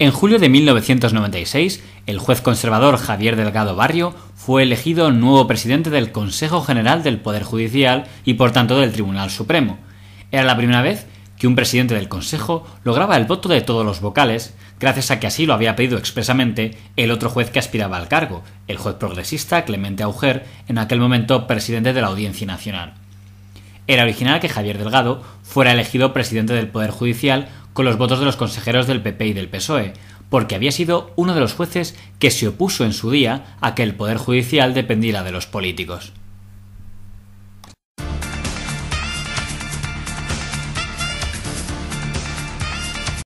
En julio de 1996, el juez conservador Javier Delgado Barrio fue elegido nuevo presidente del Consejo General del Poder Judicial y por tanto del Tribunal Supremo. Era la primera vez que un presidente del Consejo lograba el voto de todos los vocales, gracias a que así lo había pedido expresamente el otro juez que aspiraba al cargo, el juez progresista Clemente Auger, en aquel momento presidente de la Audiencia Nacional. Era original que Javier Delgado fuera elegido presidente del Poder Judicial con los votos de los consejeros del PP y del PSOE, porque había sido uno de los jueces que se opuso en su día a que el Poder Judicial dependiera de los políticos.